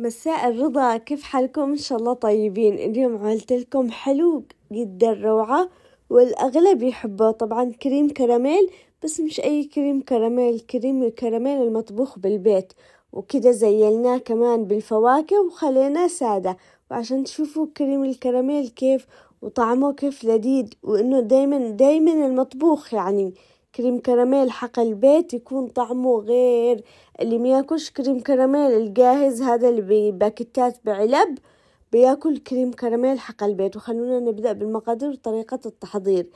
مساء الرضا كيف حالكم ان شاء الله طيبين اليوم عملت لكم حلو جدا روعة والاغلب يحبه طبعا كريم كراميل بس مش اي كريم كراميل كريم الكراميل المطبوخ بالبيت وكده زيناه كمان بالفواكه وخليناه سادة وعشان تشوفوا كريم الكراميل كيف وطعمه كيف لذيذ وانه دايما دايما المطبوخ يعني كريم كراميل حق البيت يكون طعمه غير اللي مياكلش كريم كراميل الجاهز هذا اللي بباكتات بعلب بياكل كريم كراميل حق البيت وخلونا نبدأ بالمقادير وطريقة التحضير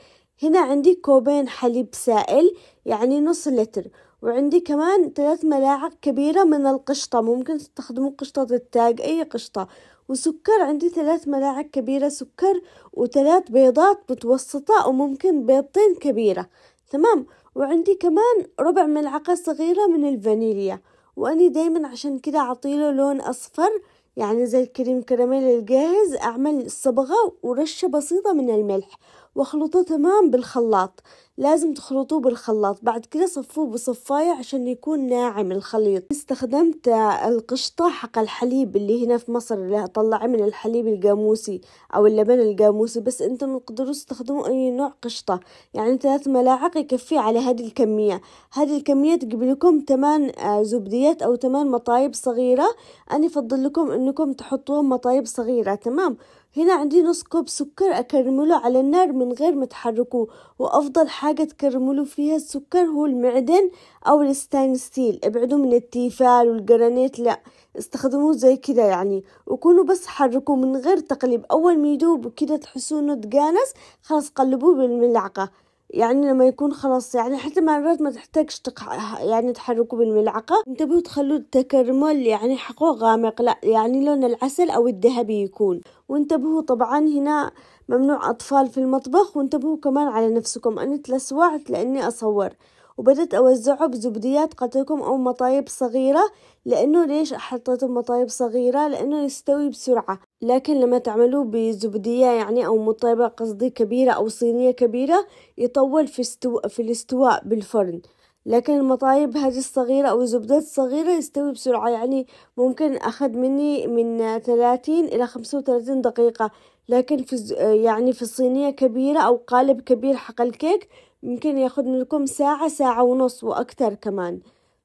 هنا عندي كوبين حليب سائل يعني نص لتر وعندي كمان ثلاث ملاعق كبيرة من القشطة ممكن تستخدموا قشطة التاج أي قشطة وسكر عندي ثلاث ملاعق كبيرة سكر وثلاث بيضات متوسطة وممكن بيضتين كبيرة تمام وعندي كمان ربع ملعقة صغيرة من الفانيليا وأني دايما عشان كده أعطيله لون أصفر يعني زي الكريم كراميل الجاهز أعمل صبغة ورشة بسيطة من الملح واخلطوه تمام بالخلاط لازم تخلطوه بالخلاط بعد كده صفوه بصفاية عشان يكون ناعم الخليط استخدمت القشطة حق الحليب اللي هنا في مصر اللي طلعي من الحليب القاموسي او اللبن القاموسي بس انتم تقدروا تستخدموا اي نوع قشطة يعني ثلاث ملاعق يكفي على هذه الكمية هذه الكمية تجيب لكم ثمان آه، زبديات او ثمان مطايب صغيرة انا افضل لكم انكم تحطوهم مطايب صغيرة تمام هنا عندي نص كوب سكر أكرمله على النار من غير ما تحركوه وأفضل حاجة تكرملوا فيها السكر هو المعدن أو الستان ستيل ابعدوا من التيفال والجرانيت لا استخدموه زي كده يعني وكونوا بس حركوه من غير تقليب أول ما يدوب وكده تحسوا إنه تجانس خلاص قلبوه بالملعقة يعني لما يكون خلاص يعني حتى مرات ما تحتاجش تقع يعني تحركوا بالملعقة انتبهوا تخلوا التكرمل يعني حقه غامق لا يعني لون العسل او الذهبي يكون وانتبهوا طبعا هنا ممنوع اطفال في المطبخ وانتبهوا كمان على نفسكم انا تلسوعت لاني اصور وبدت أوزعه بزبديات قتلكم أو مطايب صغيرة لأنه ليش حطيته بمطايب صغيرة لأنه يستوي بسرعة لكن لما تعملوه بزبدية يعني أو مطيبة قصدي كبيرة أو صينية كبيرة يطول في, استو... في الاستواء بالفرن لكن المطايب هذه الصغيرة أو الزبدات الصغيرة يستوي بسرعة يعني ممكن أخذ مني من ثلاثين إلى خمسة وثلاثين دقيقة لكن في يعني في الصينية كبيرة أو قالب كبير حق الكيك يمكن ياخذ منكم ساعة ساعة ونص واكثر كمان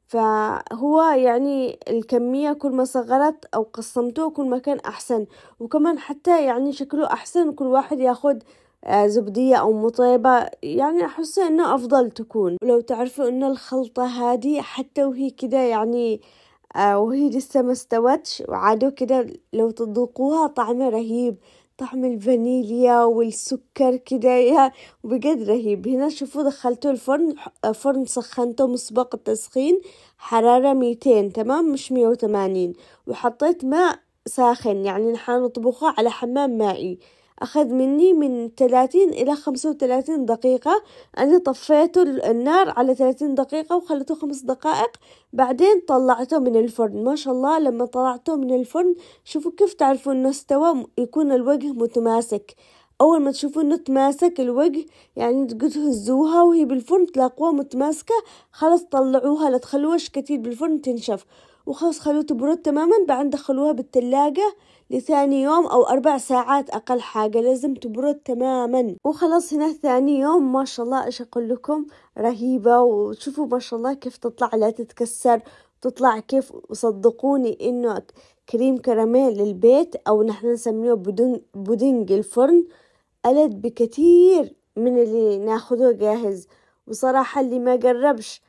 فهو يعني الكمية كل ما صغرت أو قسمتوه كل ما كان أحسن وكمان حتى يعني شكله أحسن كل واحد ياخد آه، زبدية أو مطيبة يعني أحس إنه أفضل تكون ولو تعرفوا إن الخلطة هذه حتى وهي كده يعني آه، وهي لسه ما استوتش وعادوا كده لو تذوقوها طعمه رهيب طعم الفانيليا والسكر كده يا بجد رهيب هنا شوفوا دخلته الفرن فرن سخنته مسبق التسخين حرارة ميتين تمام مش مية وثمانين وحطيت ماء ساخن يعني نحن نطبخه على حمام مائي أخذ مني من 30 إلى 35 دقيقة أنا طفيته النار على 30 دقيقة وخلته خمس دقائق بعدين طلعته من الفرن ما شاء الله لما طلعته من الفرن شوفوا كيف تعرفوا إنه استوى يكون الوجه متماسك أول ما تشوفوا إنه تماسك الوجه يعني تهزوها وهي بالفرن تلاقوها متماسكة خلاص طلعوها لا تخلوها كتير بالفرن تنشف وخلاص خلوه تبرد تماما بعدين دخلوها بالتلاجة لثاني يوم أو أربع ساعات أقل حاجة لازم تبرد تماما وخلاص هنا ثاني يوم ما شاء الله إيش أقول لكم رهيبة وشوفوا ما شاء الله كيف تطلع لا تتكسر تطلع كيف وصدقوني إنه كريم كراميل للبيت أو نحن نسميه بدون بودنج الفرن ألد بكثير من اللي ناخده جاهز وصراحة اللي ما جربش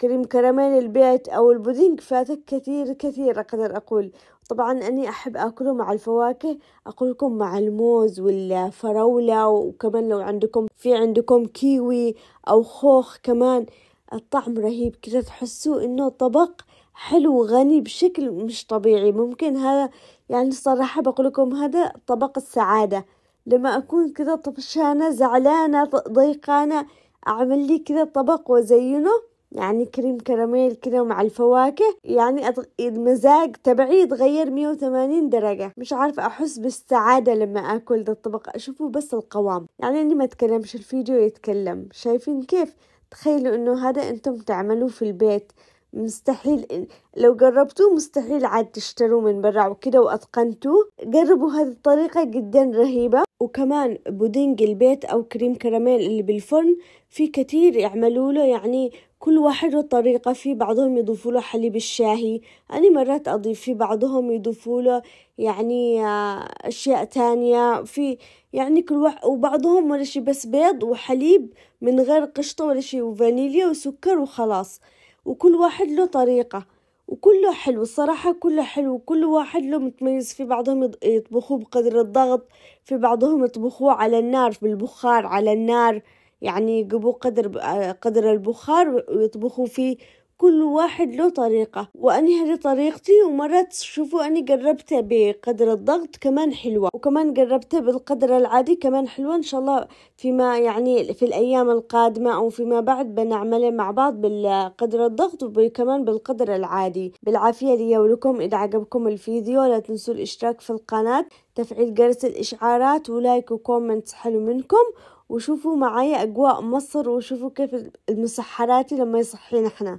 كريم كراميل البيت أو البودينج فاتك كثير كثير أقدر أقول طبعا أني أحب أكله مع الفواكه أقولكم مع الموز والفراولة وكمان لو عندكم في عندكم كيوي أو خوخ كمان الطعم رهيب كذا تحسوا إنه طبق حلو غني بشكل مش طبيعي ممكن هذا يعني الصراحة بقول لكم هذا طبق السعادة لما أكون كذا طفشانة زعلانة ضيقانة أعمل لي كذا طبق وأزينه يعني كريم كراميل كده ومع الفواكه يعني أتغ... المزاج تبعي يتغير 180 درجة مش عارفة أحس بالسعادة لما أكل ده الطبق أشوفه بس القوام يعني إني ما أتكلمش الفيديو يتكلم شايفين كيف تخيلوا إنه هذا أنتم تعملوه في البيت مستحيل لو جربتوه مستحيل عاد تشتروه من برا وكده واتقنتوه جربوا هذه الطريقة جدا رهيبة وكمان بودنج البيت أو كريم كراميل اللي بالفرن في كتير يعملوا له يعني كل واحد له طريقة في بعضهم يضيفوا له حليب الشاهي أنا مرات أضيف في بعضهم يضيفوا له يعني آه، أشياء تانية في يعني كل واحد وبعضهم ولا شي بس بيض وحليب من غير قشطة ولا شي وفانيليا وسكر وخلاص وكل واحد له طريقة وكله حلو الصراحة كله حلو كل واحد له متميز في بعضهم يطبخوه بقدر الضغط في بعضهم يطبخوه على النار بالبخار على النار يعني يجيبوا قدر قدر البخار ويطبخوا فيه كل واحد له طريقة وأنا هذه طريقتي ومرات شوفوا أني قربتها بقدر الضغط كمان حلوة وكمان قربتها بالقدر العادي كمان حلوة إن شاء الله فيما يعني في الأيام القادمة أو فيما بعد بنعملها مع بعض بالقدر الضغط وكمان بالقدر العادي بالعافية لي ولكم إذا عجبكم الفيديو لا تنسوا الاشتراك في القناة تفعيل جرس الإشعارات ولايك وكومنت حلو منكم وشوفوا معايا أجواء مصر وشوفوا كيف المسحرات لما يصحينا احنا